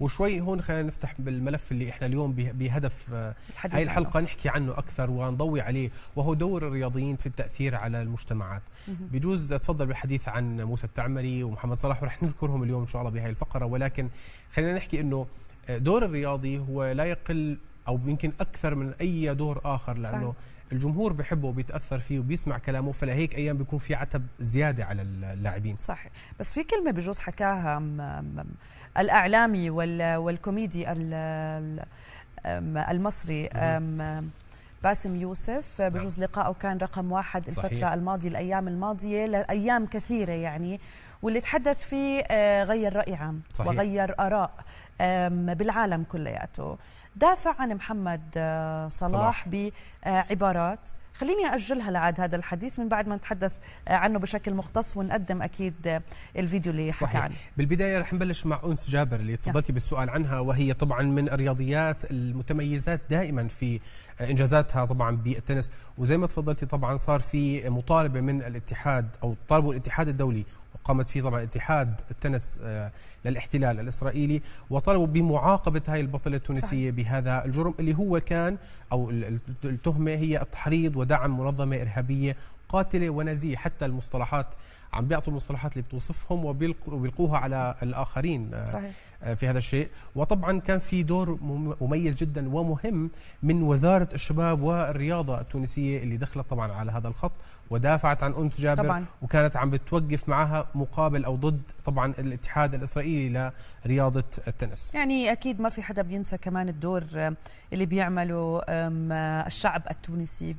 وشوي هون خلينا نفتح بالملف اللي احنا اليوم بهدف آه، هاي الحلقه عنه. نحكي عنه اكثر ونضوي عليه وهو دور الرياضيين في التاثير على المجتمعات بجوز اتفضل بالحديث عن موسى التعمري ومحمد صلاح ورح نذكرهم اليوم ان شاء الله بهاي الفقره ولكن خلينا نحكي انه آه، دور الرياضي هو لا يقل او يمكن اكثر من اي دور اخر لانه صحيح. الجمهور بحبه وبيتاثر فيه وبيسمع كلامه فلهيك ايام بيكون في عتب زياده على اللاعبين صحيح بس في كلمه بجوز حكاها الاعلامي والكوميدي المصري باسم يوسف نعم. بجوز لقائه كان رقم واحد الفترة صحيح. الماضية الأيام الماضية لأيام كثيرة يعني واللي تحدث فيه آه، غير رأي عام صحيح. وغير آراء بالعالم كلياته دافع عن محمد آه، صلاح, صلاح. بعبارات خليني أجلها لعاد هذا الحديث من بعد ما نتحدث آه, عنه بشكل مختص ونقدم أكيد آه, الفيديو اللي حكى عنه بالبداية رح نبلش مع أنس جابر اللي تفضلتي بالسؤال عنها وهي طبعا من الرياضيات المتميزات دائما في آه, إنجازاتها طبعا بالتنس وزي ما تفضلتي طبعا صار في مطالبة من الاتحاد أو طالبوا الاتحاد الدولي قامت فيه طبعا اتحاد التنس للاحتلال الاسرائيلي وطلبوا بمعاقبه هاي البطله التونسيه صحيح. بهذا الجرم اللي هو كان او التهمه هي التحريض دعم منظمة إرهابية قاتلة ونزيه حتى المصطلحات عم بيعطوا المصطلحات اللي بتوصفهم وبيلقوها على الاخرين آه، صحيح. آه، في هذا الشيء وطبعا كان في دور مميز جدا ومهم من وزاره الشباب والرياضه التونسيه اللي دخلت طبعا على هذا الخط ودافعت عن انس جابر طبعا. وكانت عم بتوقف معها مقابل او ضد طبعا الاتحاد الاسرائيلي لرياضه التنس يعني اكيد ما في حدا بينسى كمان الدور آه، اللي بيعمله الشعب التونسي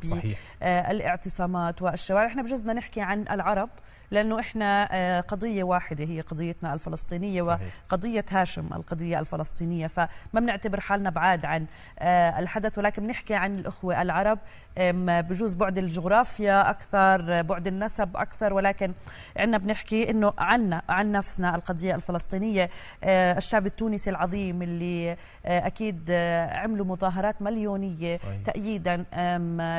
بالاعتصامات والشوارع احنا بجوز بدنا نحكي عن العرب لأنه إحنا آه، قضية واحدة هي قضيتنا الفلسطينية صحيح. وقضية هاشم القضية الفلسطينية فما بنعتبر حالنا بعاد عن آه، الحدث ولكن بنحكي عن الأخوة العرب بجوز بعد الجغرافيا أكثر بعد النسب أكثر ولكن عنا بنحكي أنه عنا عن نفسنا القضية الفلسطينية آه، الشعب التونسي العظيم اللي أكيد عملوا مظاهرات مليونية صحيح. تأييدا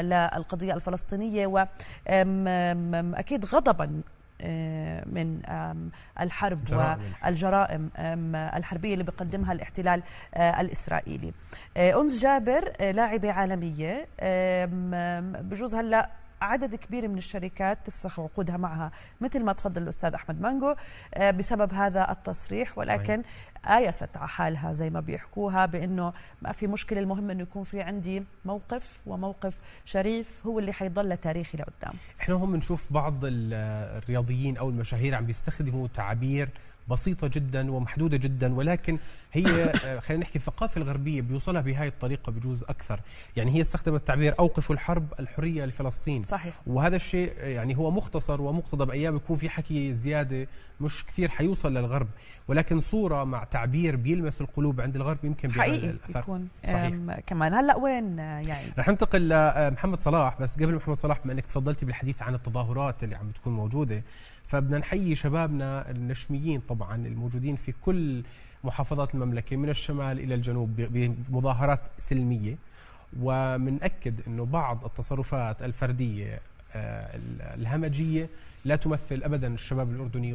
للقضية الفلسطينية وأكيد غضبا آه، من الحرب والجرائم الحربية اللي بيقدمها الاحتلال آه، الإسرائيلي آه، أنس جابر لاعبة عالمية بجوز هلأ عدد كبير من الشركات تفسخ عقودها معها مثل ما تفضل الأستاذ أحمد مانجو آه، بسبب هذا التصريح ولكن آيست على حالها زي ما بيحكوها بأنه ما في مشكلة المهم أنه يكون في عندي موقف وموقف شريف هو اللي حيضل لتاريخي لقدام احنا هون بنشوف بعض الرياضيين أو المشاهير عم بيستخدموا تعابير بسيطة جدا ومحدودة جدا ولكن هي آه، خلينا نحكي الثقافه الغربيه بيوصلها بهاي الطريقه بجوز اكثر يعني هي استخدمت تعبير اوقفوا الحرب الحريه لفلسطين صحيح وهذا الشيء آه، يعني هو مختصر ومقتضب ايام بيكون في حكي زياده مش كثير حيوصل للغرب ولكن صوره مع تعبير بيلمس القلوب عند الغرب يمكن حقيقي الأثر. يكون صحيح. كمان هلا وين آه، يعني رح ننتقل لمحمد صلاح بس قبل محمد صلاح بما انك تفضلتي بالحديث عن التظاهرات اللي عم بتكون موجوده فبدنا نحيي شبابنا النشميين طبعا الموجودين في كل محافظات المملكة من الشمال إلى الجنوب بمظاهرات سلمية ومنأكد أنه بعض التصرفات الفردية آه، الهمجية لا تمثل ابدا الشباب الاردني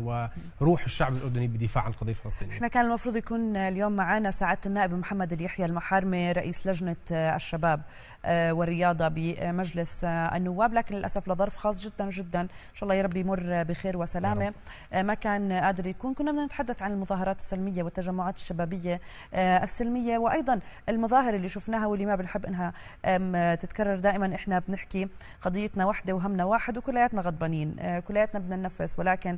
وروح الشعب الاردني بالدفاع عن القضيه الفلسطينيه. احنا كان المفروض يكون اليوم معنا سعاده النائب محمد اليحيى المحارمي رئيس لجنه آه، الشباب آه، والرياضه بمجلس آه، النواب لكن للاسف لظرف خاص جدا جدا ان شاء الله يا رب يمر بخير وسلامه آه، ما كان قادر يكون كنا بدنا نتحدث عن المظاهرات السلميه والتجمعات الشبابيه السلميه وايضا المظاهر اللي شفناها واللي ما بنحب انها تتكرر دائما احنا بنحكي قضيتنا وحده وهمنا واحد وكلياتنا غضبانين كلياتنا بدنا ننفس ولكن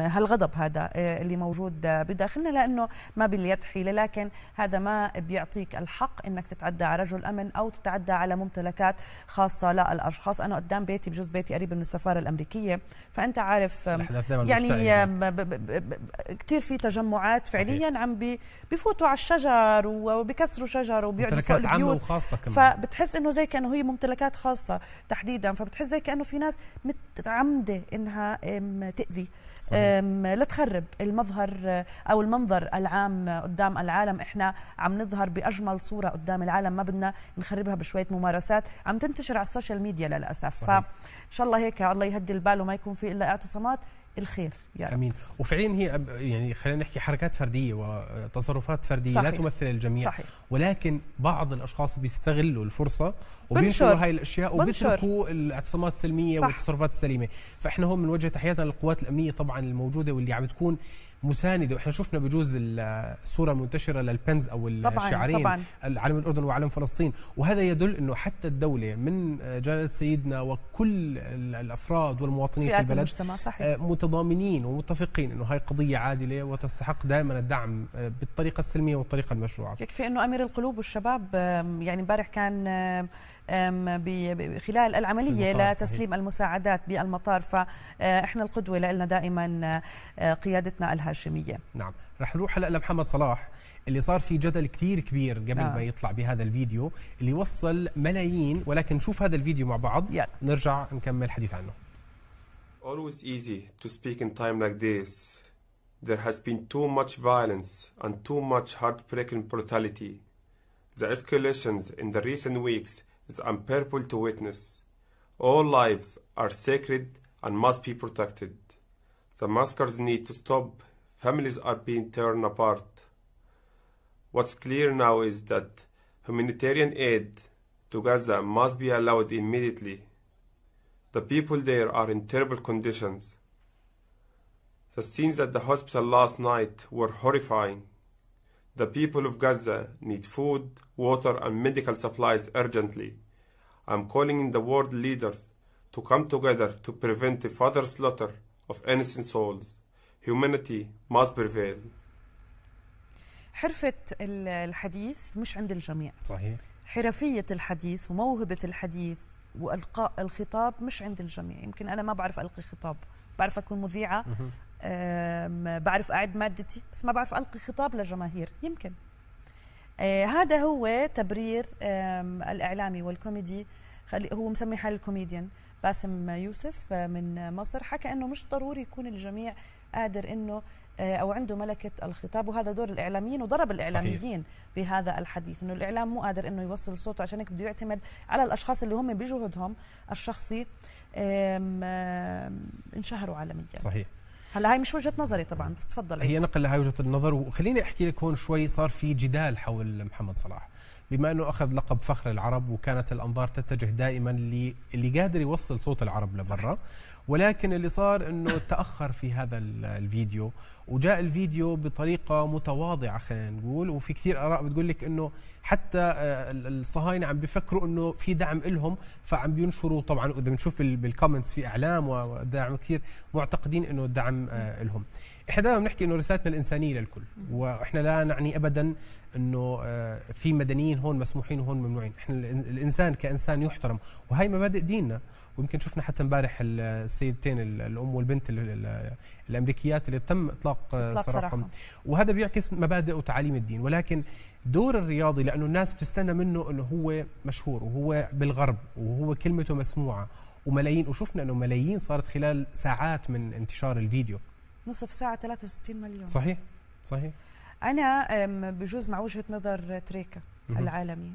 هالغضب هذا اللي موجود بداخلنا لانه ما باليد حيله لكن هذا ما بيعطيك الحق انك تتعدى على رجل امن او تتعدى على ممتلكات خاصه للاشخاص انا قدام بيتي بجوز بيتي قريب من السفاره الامريكيه فانت عارف يعني إيه؟ كثير في تجمعات فعليا صحيح. عم بيفوتوا على الشجر وبكسروا شجر وبيقعدوا فوق البيوت عامه وخاصه كمان فبتحس انه زي كانه هي ممتلكات خاصه تحديدا فبتحس زي كانه في ناس متعمده انها تاذي لا تخرب المظهر آه، او المنظر العام قدام العالم احنا عم نظهر باجمل صوره قدام العالم ما بدنا نخربها بشويه ممارسات عم تنتشر على السوشيال ميديا للاسف صحيح. فان شاء الله هيك الله يهدي البال وما يكون في الا اعتصامات الخير يا رب. امين وفعليا هي يعني خلينا نحكي حركات فرديه وتصرفات فرديه صحيح. لا تمثل الجميع صحيح. ولكن بعض الاشخاص بيستغلوا الفرصه وبينشروا هاي الاشياء وبيتركوا الاعتصامات السلميه صح. والتصرفات السليمه فاحنا هون بنوجه تحياتنا للقوات الامنيه طبعا الموجوده واللي عم تكون مسانده واحنا شفنا بجوز الصوره المنتشره للبنز او الشعارين طبعاً. علم الاردن وعلم فلسطين وهذا يدل انه حتى الدوله من آه، جلاله سيدنا وكل الافراد والمواطنين في البلد المجتمع صحيح. آه، متضامنين ومتفقين انه هاي قضيه عادله وتستحق دائما الدعم آه، بالطريقه السلميه والطريقه المشروعه يكفي انه امير القلوب والشباب يعني امبارح كان خلال العملية لتسليم المساعدات بالمطار فإحنا آه، القدوة لنا دائما آه، قيادتنا الهاشمية نعم رح نروح هلا لمحمد صلاح اللي صار في جدل كثير كبير قبل آه. ما يطلع بهذا الفيديو اللي وصل ملايين ولكن نشوف هذا الفيديو مع بعض يلا. نرجع نكمل الحديث عنه Always easy to speak in time like this. There has been too much violence and too much heartbreaking brutality. The escalations in the recent weeks is unparalleled to witness. All lives are sacred and must be protected. The massacres need to stop. Families are being torn apart. What's clear now is that humanitarian aid to Gaza must be allowed immediately. The people there are in terrible conditions. The scenes at the hospital last night were horrifying. The people of Gaza need food, water, and medical supplies urgently. I'm calling in the world leaders to come together to prevent the further slaughter of innocent souls. Humanity must prevail. حرفة الحديث مش عند الجميع صحيح حرفية الحديث وموهبة الحديث وإلقاء الخطاب مش عند الجميع يمكن أنا ما بعرف ألقي خطاب بعرف أكون مذيعة بعرف أعد مادتي بس ما بعرف ألقي خطاب لجماهير يمكن آه، هذا هو تبرير الإعلامي والكوميدي خلي هو مسمي حاله الكوميديان باسم يوسف آه، من مصر حكى انه مش ضروري يكون الجميع قادر انه آه، او عنده ملكه الخطاب وهذا دور الاعلاميين وضرب الاعلاميين صحيح. بهذا الحديث انه الاعلام مو قادر انه يوصل صوته عشان هيك بده يعتمد على الاشخاص اللي هم بجهدهم الشخصي انشهروا عالميا صحيح هلا هاي مش وجهه نظري طبعا بس تفضل هي نقل لهاي وجهه النظر وخليني احكي لك هون شوي صار في جدال حول محمد صلاح بما انه اخذ لقب فخر العرب وكانت الانظار تتجه دائما للي قادر يوصل صوت العرب لبرا صحيح. ولكن اللي صار انه تاخر في هذا الفيديو وجاء الفيديو بطريقه متواضعه خلينا نقول وفي كثير اراء بتقول لك انه حتى آه، الصهاينه عم بيفكروا انه في دعم لهم فعم بينشروا طبعا اذا بنشوف بالكومنتس في اعلام ودعم كثير معتقدين انه الدعم آه، لهم احنا دائما بنحكي انه رسالتنا الانسانيه للكل واحنا لا نعني ابدا انه آه، في مدنيين هون مسموحين وهون ممنوعين احنا الانسان كانسان يحترم وهي مبادئ ديننا ويمكن شفنا حتى امبارح السيدتين الام والبنت الامريكيات اللي تم اطلاق, إطلاق سراحهم وهذا بيعكس مبادئ وتعاليم الدين ولكن دور الرياضي لانه الناس بتستنى منه انه هو مشهور وهو بالغرب وهو كلمته مسموعه وملايين وشفنا انه ملايين صارت خلال ساعات من انتشار الفيديو نصف ساعه 63 مليون صحيح صحيح انا بجوز مع وجهه نظر تريكا العالمي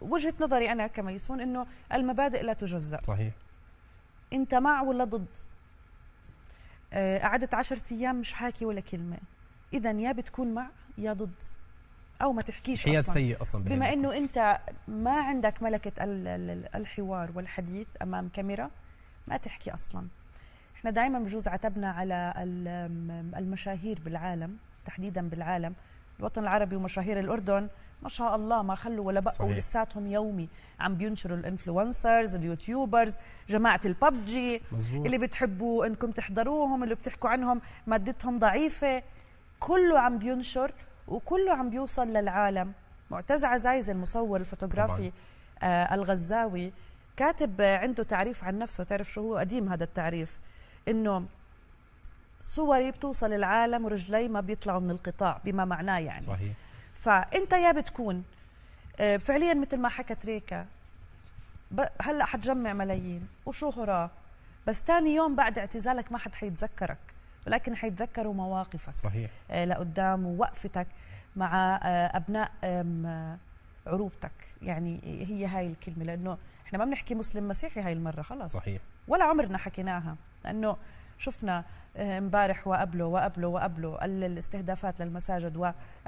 وجهه نظري انا كميسون انه المبادئ لا تجزا صحيح انت مع ولا ضد آه، قعدت عشرة ايام مش حاكي ولا كلمه اذا يا بتكون مع يا ضد او ما تحكيش حياة اصلا سيء اصلا بما انه انت ما عندك ملكه الحوار والحديث امام كاميرا ما تحكي اصلا احنا دائما بجوز عتبنا على المشاهير بالعالم تحديدا بالعالم الوطن العربي ومشاهير الاردن ما شاء الله ما خلوا ولا بقوا لساتهم يومي عم بينشروا الانفلونسرز اليوتيوبرز جماعه الببجي مزبوط. اللي بتحبوا انكم تحضروهم اللي بتحكوا عنهم مادتهم ضعيفه كله عم بينشر وكله عم بيوصل للعالم معتز عزايز المصور الفوتوغرافي آه الغزاوي كاتب آه، عنده تعريف عن نفسه تعرف شو هو قديم هذا التعريف انه صوري بتوصل العالم ورجلي ما بيطلعوا من القطاع بما معناه يعني صحيح. فانت يا بتكون آه، فعليا مثل ما حكت ريكا هلا حتجمع ملايين وشهره بس ثاني يوم بعد اعتزالك ما حد حيتذكرك ولكن حيتذكروا مواقفك صحيح آه، لقدام ووقفتك مع آه، ابناء عروبتك يعني هي هاي الكلمه لانه احنا ما بنحكي مسلم مسيحي هاي المره خلص صحيح ولا عمرنا حكيناها لانه شفنا آه، امبارح وقبله وقبله وقبله الاستهدافات للمساجد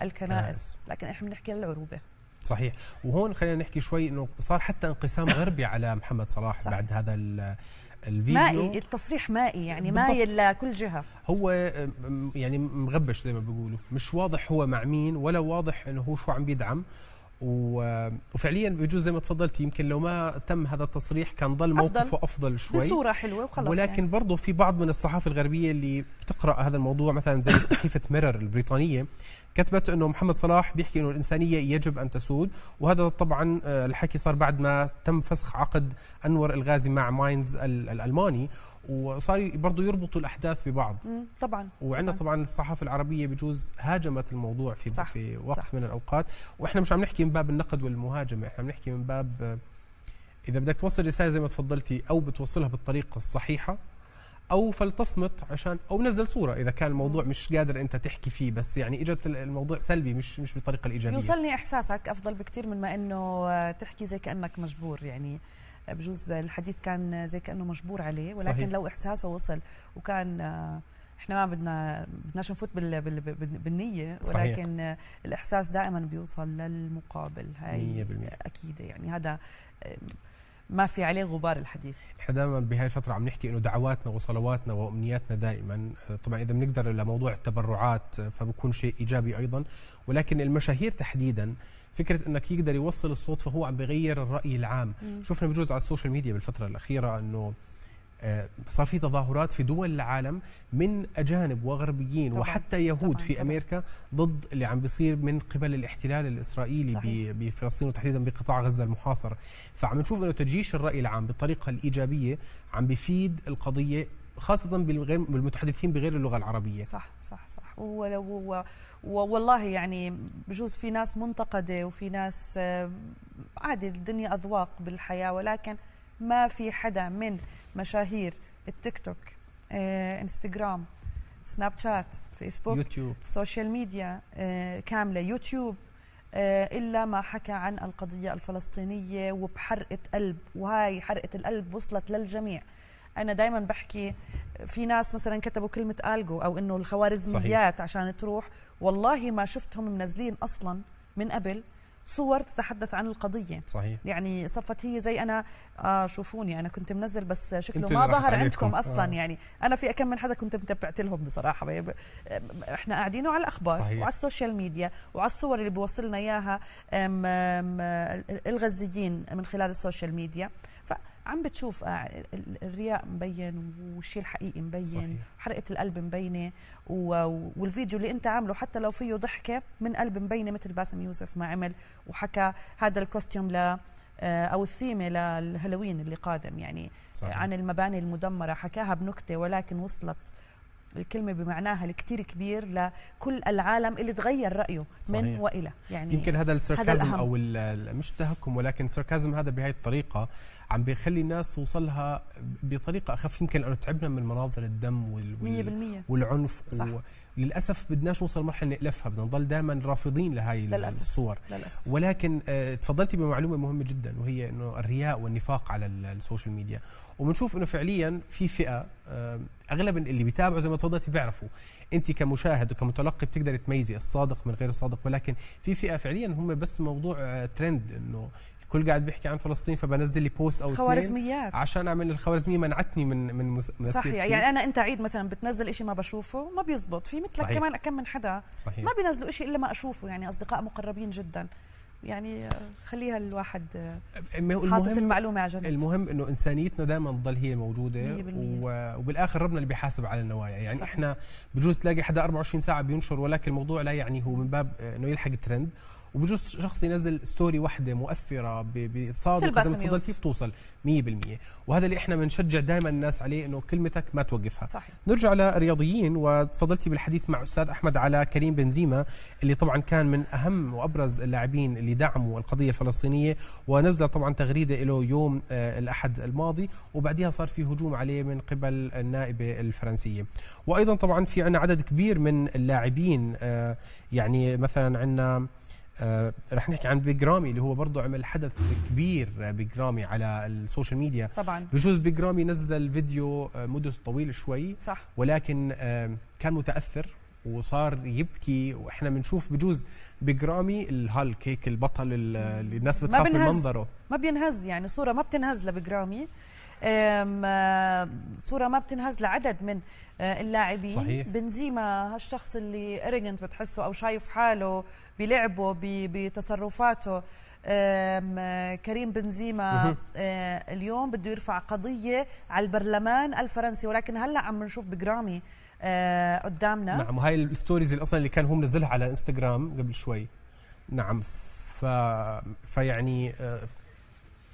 والكنائس لكن احنا بنحكي للعروبه صحيح وهون خلينا نحكي شوي انه صار حتى انقسام غربي على محمد صلاح صح. بعد هذا الفيديو مائي التصريح مائي يعني مايل لكل جهه هو آه، يعني مغبش زي ما بيقولوا مش واضح هو مع مين ولا واضح انه هو شو عم بيدعم وفعليا بجوز زي ما تفضلتي يمكن لو ما تم هذا التصريح كان ضل موقفه افضل شوي بصوره حلوه وخلص ولكن يعني. برضه في بعض من الصحافه الغربيه اللي بتقرا هذا الموضوع مثلا زي صحيفه ميرر البريطانيه كتبت انه محمد صلاح بيحكي انه الانسانيه يجب ان تسود وهذا طبعا آه، الحكي صار بعد ما تم فسخ عقد انور الغازي مع ماينز الالماني وصار برضه يربطوا الاحداث ببعض طبعا وعندنا طبعا, الصحافه العربيه بجوز هاجمت الموضوع في صح في وقت صح من الاوقات واحنا مش عم نحكي من باب النقد والمهاجمه احنا بنحكي من باب آه، اذا بدك توصل رساله زي ما تفضلتي او بتوصلها بالطريقه الصحيحه او فلتصمت عشان او نزل صوره اذا كان الموضوع مش قادر انت تحكي فيه بس يعني اجت الموضوع سلبي مش مش بالطريقه الايجابيه يوصلني احساسك افضل بكثير من ما انه آه، تحكي زي كانك مجبور يعني بجوز الحديث كان زي كانه مجبور عليه ولكن صحيح. لو احساسه وصل وكان آه، احنا ما بدنا بدناش نفوت بال بال بالنيه ولكن صحيح. الاحساس دائما بيوصل للمقابل هاي اكيد يعني هذا ما في عليه غبار الحديث احنا دائما بهاي الفتره عم نحكي انه دعواتنا وصلواتنا وامنياتنا دائما آه، طبعا اذا بنقدر لموضوع التبرعات آه، فبكون شيء ايجابي ايضا ولكن المشاهير تحديدا فكره انك يقدر يوصل الصوت فهو عم بغير الراي العام شفنا بجوز على السوشيال ميديا بالفتره الاخيره انه آه، صار في تظاهرات في دول العالم من اجانب وغربيين طبعًا. وحتى يهود طبعًا. في امريكا ضد اللي عم بيصير من قبل الاحتلال الاسرائيلي صحيح. بفلسطين وتحديدا بقطاع غزه المحاصر فعم نشوف انه تجيش الراي العام بالطريقه الايجابيه عم بفيد القضيه خاصة بالمتحدثين بغير اللغة العربية صح صح صح ولو والله يعني بجوز في ناس منتقدة وفي ناس آه، عادي الدنيا أذواق بالحياة ولكن ما في حدا من مشاهير التيك توك آه، انستغرام سناب شات فيسبوك يوتيوب سوشيال ميديا آه، كامله يوتيوب آه، الا ما حكى عن القضيه الفلسطينيه وبحرقه قلب وهاي حرقه القلب وصلت للجميع انا دائما بحكي في ناس مثلا كتبوا كلمه الجو او انه الخوارزميات صحيح. عشان تروح والله ما شفتهم منزلين اصلا من قبل صور تتحدث عن القضيه صحيح يعني صفت هي زي انا آه شوفوني انا كنت منزل بس شكله ما ظهر عندكم اصلا آه. يعني انا في كم من حدا كنت متبعت لهم بصراحه آه، احنا قاعدين على الاخبار صحيح. وعلى السوشيال ميديا وعلى الصور اللي بيوصلنا اياها آه، الغزيين من خلال السوشيال ميديا عم بتشوف آه، الرياء مبين والشيء الحقيقي مبين صحيح. حرقه القلب مبينه والفيديو اللي انت عامله حتى لو فيه ضحكه من قلب مبينه مثل باسم يوسف ما عمل وحكى هذا الكوستيوم ل آه، او الثيمه للهالوين اللي قادم يعني صحيح. عن المباني المدمره حكاها بنكته ولكن وصلت الكلمة بمعناها الكتير كبير لكل العالم اللي تغير رأيه صحيح. من وإلى يعني يمكن هذا الساركازم أو مش تهكم ولكن ساركازم هذا بهي الطريقة عم بيخلي الناس توصلها بطريقه اخف يمكن لانه تعبنا من مناظر الدم وال والعنف صح. للاسف بدناش نوصل مرحله نالفها بدنا نضل دائما رافضين لهي للأسف. الصور للأسف. ولكن آه، تفضلتي بمعلومه مهمه جدا وهي انه الرياء والنفاق على السوشيال ميديا وبنشوف انه فعليا في فئه آه، اغلب اللي بيتابعوا زي ما تفضلتي بيعرفوا انت كمشاهد وكمتلقي بتقدري تميزي الصادق من غير الصادق ولكن في فئه فعليا هم بس موضوع ترند آه، انه كل قاعد بيحكي عن فلسطين فبنزل لي بوست او خوارزميات عشان اعمل الخوارزميه منعتني من من صحيح يعني انا انت عيد مثلا بتنزل شيء ما بشوفه ما بيزبط في مثلك صحيح. كمان كم من حدا صحيح. ما بينزلوا شيء الا ما اشوفه يعني اصدقاء مقربين جدا يعني خليها الواحد حاطط المعلومه على جنب المهم انه انسانيتنا دائما تضل هي موجوده وبالاخر ربنا اللي بيحاسب على النوايا يعني صح. احنا بجوز تلاقي حدا 24 ساعه بينشر ولكن الموضوع لا يعني هو من باب انه يلحق ترند وبجوز شخص ينزل ستوري واحده مؤثره بصادق زي ما تفضلتي بتوصل 100% وهذا اللي احنا بنشجع دائما الناس عليه انه كلمتك ما توقفها صحيح. نرجع لرياضيين وتفضلتي بالحديث مع استاذ احمد على كريم بنزيما اللي طبعا كان من اهم وابرز اللاعبين اللي دعموا القضيه الفلسطينيه ونزل طبعا تغريده له يوم آه، الاحد الماضي وبعدها صار في هجوم عليه من قبل النائبه الفرنسيه وايضا طبعا في عندنا عدد كبير من اللاعبين آه، يعني مثلا عندنا آه، رح نحكي عن بيج رامي اللي هو برضه عمل حدث كبير بيج آه، رامي على السوشيال ميديا طبعا بجوز بيج رامي نزل فيديو آه، مدته طويل شوي صح ولكن كان متاثر وصار يبكي واحنا بنشوف بجوز بجرامي الهالك هيك البطل اللي الناس بتخاف من منظره ما بينهز يعني صوره ما بتنهز لبجرامي صوره ما بتنهز لعدد من اللاعبين صحيح. بنزيما هالشخص اللي ارجنت بتحسه او شايف حاله بلعبه بتصرفاته آه، كريم بنزيما آه، اليوم بده يرفع قضيه على البرلمان الفرنسي ولكن هلا عم نشوف بجرامي آه، قدامنا نعم وهي الستوريز اللي اصلا اللي كان هو منزلها على انستغرام قبل شوي نعم ف فيعني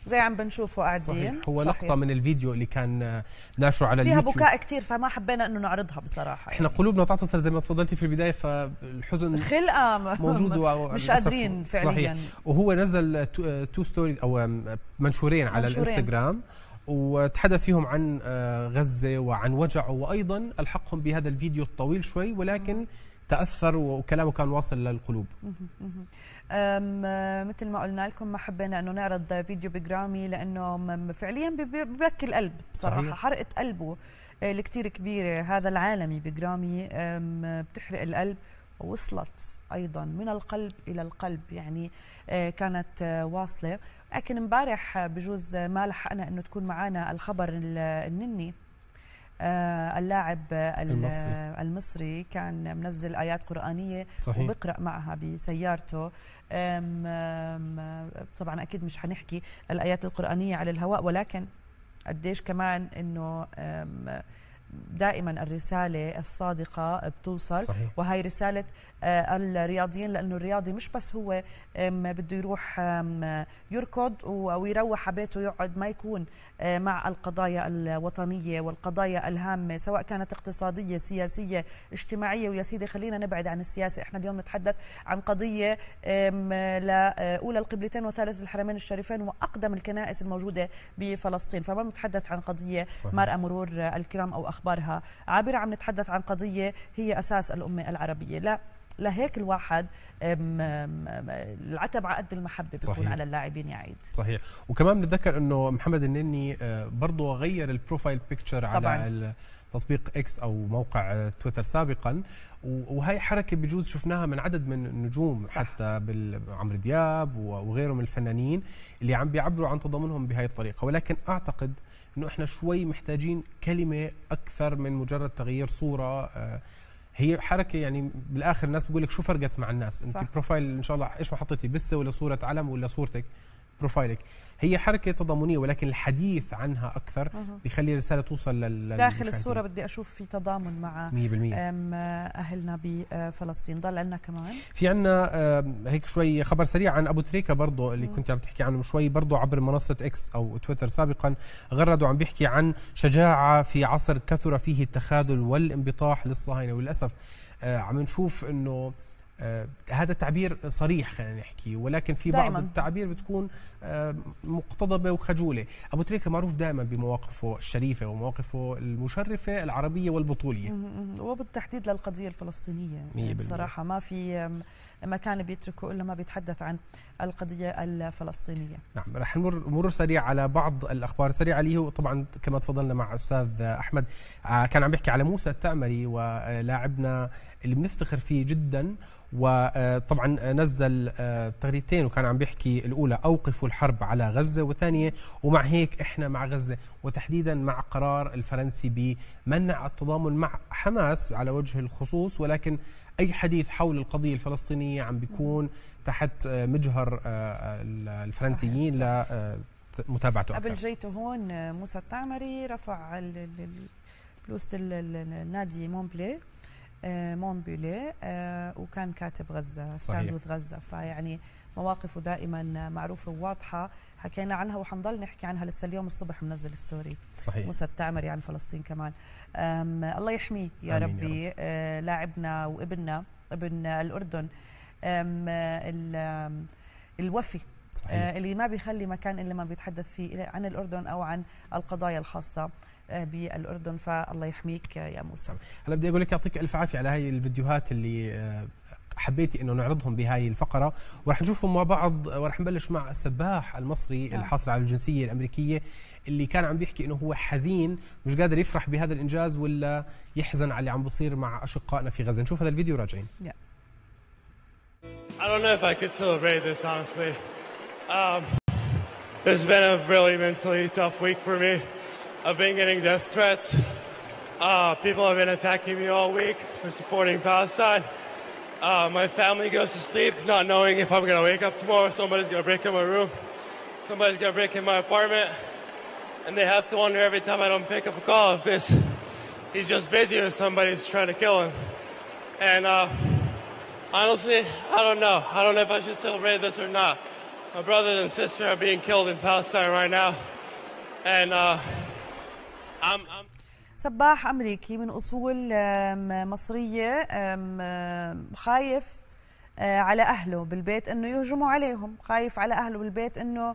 زي عم بنشوفه قاعدين صحيح. هو صحيح. لقطه من الفيديو اللي كان ناشره على فيها اليوتيوب فيها بكاء كثير فما حبينا انه نعرضها بصراحه احنا يعني. قلوبنا تعتصر زي ما تفضلتي في البدايه فالحزن خلقه موجود مش قادرين فعليا صحيح. وهو نزل تو ستوريز او منشورين, منشورين. على الانستغرام وتحدث فيهم عن آه، غزه وعن وجعه وايضا الحقهم بهذا الفيديو الطويل شوي ولكن تاثر وكلامه كان واصل للقلوب مثل ما قلنا لكم ما حبينا انه نعرض فيديو بجرامي لانه فعليا ببكي القلب بصراحه صحيح. حرقه قلبه الكتير كبيره هذا العالمي بجرامي بتحرق القلب وصلت ايضا من القلب الى القلب يعني آه، كانت آه، واصله لكن امبارح بجوز ما لحقنا انه تكون معنا الخبر النني آه، اللاعب المصري. المصري كان منزل ايات قرانيه صحيح. وبقرا معها بسيارته أم أم طبعا اكيد مش حنحكي الايات القرانيه على الهواء ولكن قديش كمان انه دائما الرساله الصادقه بتوصل صحيح. وهي رساله آه، الرياضيين لانه الرياضي مش بس هو بده يروح يركض او يروح على بيته يقعد ما يكون آه، مع القضايا الوطنيه والقضايا الهامه سواء كانت اقتصاديه سياسيه اجتماعيه ويا سيدي خلينا نبعد عن السياسه احنا اليوم نتحدث عن قضيه لاولى آه، القبلتين وثالث الحرمين الشريفين واقدم الكنائس الموجوده بفلسطين فما بنتحدث عن قضيه مرأة مرور الكرام او اخبارها عابره عم نتحدث عن قضيه هي اساس الامه العربيه لا لهيك الواحد العتب على قد المحبه بيكون صحيح. على اللاعبين يا عيد صحيح وكمان بنتذكر انه محمد النني آه، برضه غير البروفايل بيكتشر على تطبيق اكس او موقع تويتر سابقا وهي حركه بجوز شفناها من عدد من النجوم صح. حتى بالعمر دياب وغيره من الفنانين اللي عم بيعبروا عن تضامنهم بهي الطريقه ولكن اعتقد انه احنا شوي محتاجين كلمه اكثر من مجرد تغيير صوره آه، هي حركه يعني بالاخر الناس بتقول لك شو فرقت مع الناس انت بروفايل ان شاء الله ايش ما حطيتي بسه ولا صوره علم ولا صورتك بروفايلك هي حركه تضامنيه ولكن الحديث عنها اكثر بيخلي الرساله توصل لل داخل الصوره بدي اشوف في تضامن مع 100% اهلنا بفلسطين ضل عندنا كمان في عندنا هيك شوي خبر سريع عن ابو تريكه برضه اللي كنت عم تحكي عنه شوي برضه عبر منصه اكس او تويتر سابقا غردوا عم بيحكي عن شجاعه في عصر كثر فيه التخاذل والانبطاح للصهاينه وللاسف آه، عم نشوف انه آه، هذا تعبير صريح خلينا نحكي ولكن في بعض دايماً. التعابير بتكون آه، مقتضبه وخجوله ابو تريكه معروف دائما بمواقفه الشريفه ومواقفه المشرفه العربيه والبطوليه وبالتحديد للقضيه الفلسطينيه يعني بصراحه ما في مكان بيتركه الا ما بيتحدث عن القضيه الفلسطينيه. نعم رح نمر مرور سريع على بعض الاخبار السريعه اللي هو طبعا كما تفضلنا مع استاذ احمد آه، كان عم بيحكي على موسى التعمري ولاعبنا اللي بنفتخر فيه جدا وطبعا نزل آه، تغريدتين وكان عم بيحكي الاولى اوقفوا الحرب على غزه والثانيه ومع هيك احنا مع غزه وتحديدا مع قرار الفرنسي بمنع التضامن مع حماس على وجه الخصوص ولكن اي حديث حول القضيه الفلسطينيه عم بيكون تحت آه، مجهر آه، الفرنسيين لمتابعته قبل جيته هون موسى التعمري رفع بلوزه النادي مونبلي مونبيلي آه، آه، وكان كاتب غزه ستاندوث غزه فيعني مواقفه دائما معروفه وواضحه حكينا عنها وحنضل نحكي عنها لسه اليوم الصبح منزل ستوري صحيح موسى التعمري عن فلسطين كمان الله يحميه يا ربي يا رب. آه، لاعبنا وابننا ابن الاردن الوفي صحيح. اللي ما بيخلي مكان الا ما بيتحدث فيه عن الاردن او عن القضايا الخاصه بالاردن فالله يحميك يا موسى هلا بدي اقول لك يعطيك الف عافيه على هاي الفيديوهات اللي آه، حبيتي انه نعرضهم بهاي الفقره ورح نشوفهم مع بعض ورح نبلش مع السباح المصري نعم. الحاصل على الجنسيه الامريكيه اللي كان عم بيحكي انه هو حزين مش قادر يفرح بهذا الانجاز ولا يحزن على اللي عم بصير مع اشقائنا في غزه نشوف هذا الفيديو راجعين yeah. I don't know if I could celebrate this honestly. Um, been a really mentally tough week for me. I've been getting death threats. Uh, people have been attacking me all week for supporting Palestine. Uh, my family goes to sleep not knowing if I'm going to wake up tomorrow. Somebody's going to break in my room. Somebody's going to break in my apartment. And they have to wonder every time I don't pick up a call if this, he's just busy or somebody's trying to kill him. And uh, honestly, I don't know. I don't know if I should celebrate this or not. My brothers and sister are being killed in Palestine right now. And uh, عم سباح امريكي من اصول مصريه خايف آه، على اهله بالبيت انه يهجموا عليهم خايف على اهله بالبيت انه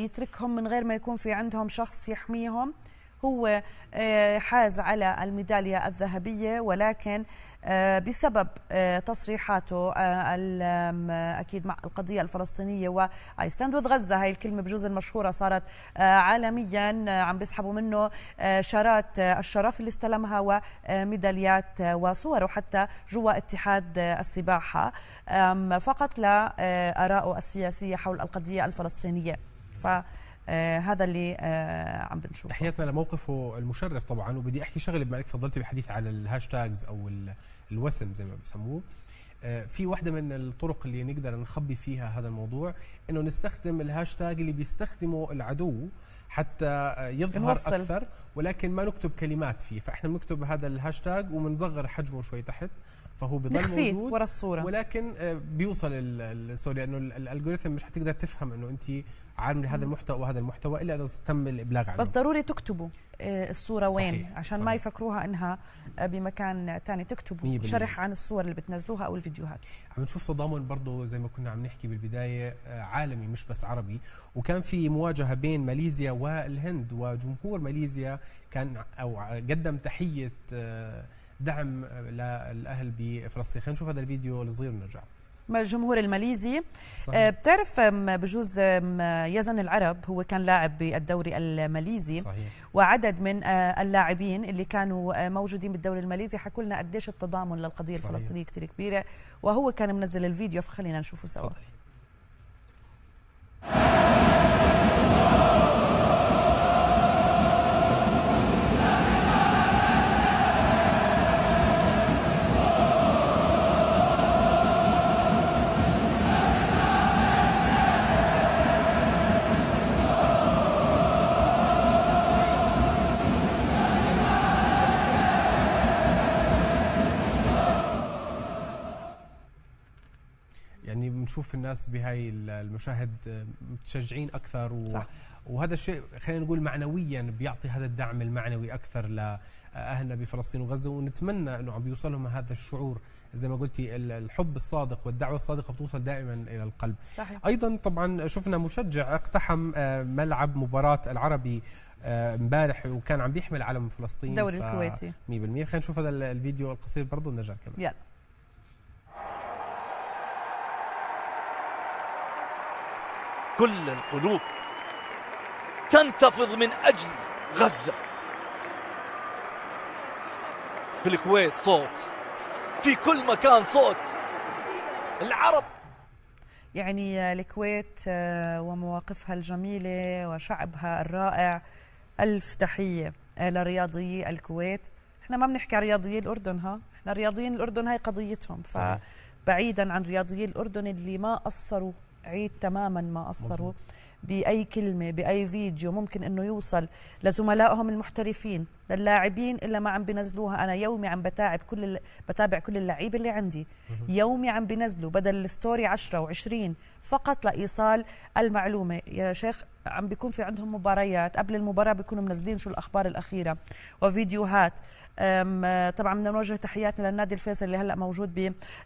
يتركهم من غير ما يكون في عندهم شخص يحميهم هو آه، حاز على الميدالية الذهبية ولكن آه، بسبب آه، تصريحاته آه، اكيد مع القضيه الفلسطينيه واي ستاند وذ غزه هاي الكلمه بجوز المشهوره صارت عالميا عم بيسحبوا منه شارات الشرف اللي استلمها وميداليات وصوره حتى جوا اتحاد السباحه فقط لارائه السياسيه حول القضيه الفلسطينيه ف آه، هذا اللي آه، عم بنشوفه تحياتنا لموقفه المشرف طبعا وبدي احكي شغله بما انك تفضلتي بالحديث على الهاشتاجز او الوسم زي ما بسموه آه، في واحدة من الطرق اللي نقدر نخبي فيها هذا الموضوع انه نستخدم الهاشتاج اللي بيستخدمه العدو حتى يظهر نوصل. اكثر ولكن ما نكتب كلمات فيه فاحنا بنكتب هذا الهاشتاج وبنصغر حجمه شوي تحت فهو بضل موجود ورا الصوره ولكن بيوصل سوري لانه الالجوريثم مش حتقدر تفهم انه انت عن هذا المحتوى وهذا المحتوى الا اذا تم الابلاغ عنه بس ضروري تكتبوا آه، الصوره وين صحيح. عشان صحيح. ما يفكروها انها آه، بمكان ثاني تكتبوا شرح عن الصور اللي بتنزلوها او الفيديوهات عم نشوف تضامن برضه زي ما كنا عم نحكي بالبدايه آه، عالمي مش بس عربي وكان في مواجهه بين ماليزيا والهند وجمهور ماليزيا كان او قدم تحيه دعم للاهل بفلسطين خلينا نشوف هذا الفيديو الصغير ونرجع الجمهور الماليزي صحيح. آه، بتعرف بجوز يزن العرب هو كان لاعب بالدوري الماليزي صحيح. وعدد من آه، اللاعبين اللي كانوا آه، موجودين بالدوري الماليزي حكوا لنا قديش التضامن للقضيه صحيح. الفلسطينيه كثير كبيره وهو كان منزل الفيديو فخلينا نشوفه سوا صحيح. نشوف الناس بهاي المشاهد آه، متشجعين اكثر و... صح. وهذا الشيء خلينا نقول معنويا بيعطي هذا الدعم المعنوي اكثر لاهلنا بفلسطين وغزه ونتمنى انه عم يوصلهم هذا الشعور زي ما قلتي الحب الصادق والدعوه الصادقه بتوصل دائما الى القلب. صحيح. ايضا طبعا شفنا مشجع اقتحم آه، ملعب مباراه العربي آه، امبارح وكان عم بيحمل علم فلسطين دوري الكويتي 100% خلينا نشوف هذا الفيديو القصير برضه نرجع كمان. يلا. كل القلوب تنتفض من أجل غزة في الكويت صوت في كل مكان صوت العرب يعني الكويت آه، ومواقفها الجميلة وشعبها الرائع ألف تحية لرياضيي الكويت احنا ما بنحكي عن رياضيي الأردن ها احنا رياضيين الأردن هاي قضيتهم فبعيدا عن رياضيي الأردن اللي ما قصروا عيد تماما ما قصروا باي كلمه باي فيديو ممكن انه يوصل لزملائهم المحترفين للاعبين الا ما عم بنزلوها انا يومي عم بتابع كل بتابع كل اللعيبه اللي عندي يومي عم بنزلوا بدل الستوري 10 و20 فقط لايصال المعلومه يا شيخ عم بيكون في عندهم مباريات قبل المباراه بيكونوا منزلين شو الاخبار الاخيره وفيديوهات طبعا بدنا نوجه تحياتنا للنادي الفيصل اللي هلا موجود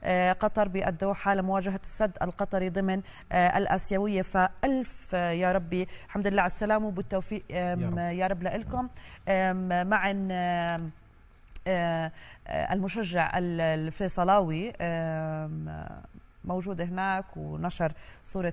بقطر بالدوحه لمواجهه السد القطري ضمن آه، الاسيويه فالف آه، يا ربي الحمد لله على السلامه وبالتوفيق يا رب, رب لكم معا آه، المشجع الفيصلاوي موجود هناك ونشر صورة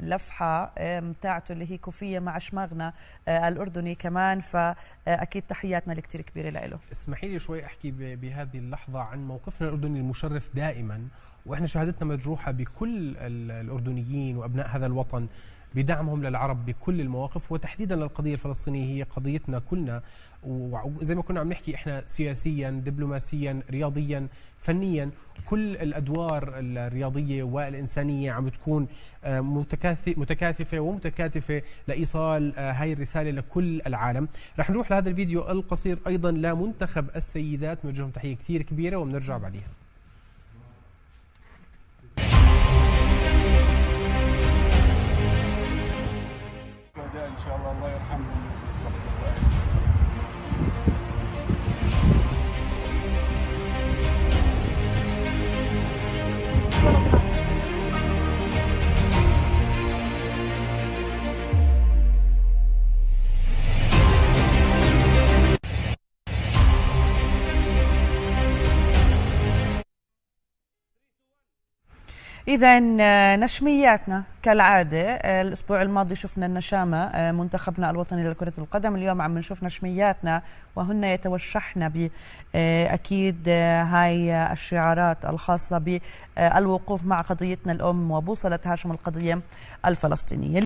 اللفحه متاعته اللي هي كوفيه مع شماغنا آه، الاردني كمان فاكيد آه، تحياتنا الكتير كبيره له اسمحي لي شوي احكي بهذه اللحظه عن موقفنا الاردني المشرف دائما واحنا شهادتنا مجروحه بكل الاردنيين وابناء هذا الوطن بدعمهم للعرب بكل المواقف وتحديدا للقضية الفلسطينية هي قضيتنا كلنا وزي ما كنا عم نحكي احنا سياسيا دبلوماسيا رياضيا فنيا كل الادوار الرياضيه والانسانيه عم تكون آه، متكاثفه ومتكاتفه لايصال آه، هاي الرساله لكل العالم رح نروح لهذا الفيديو القصير ايضا لمنتخب السيدات نوجههم تحيه كثير كبيره وبنرجع بعديها إذا آه، نشمياتنا كالعادة آه، الأسبوع الماضي شفنا النشامة آه، منتخبنا الوطني لكرة القدم اليوم عم نشوف نشمياتنا وهن يتوشحن بأكيد هاي الشعارات الخاصة بالوقوف مع قضيتنا الأم وبوصلة هاشم القضية الفلسطينية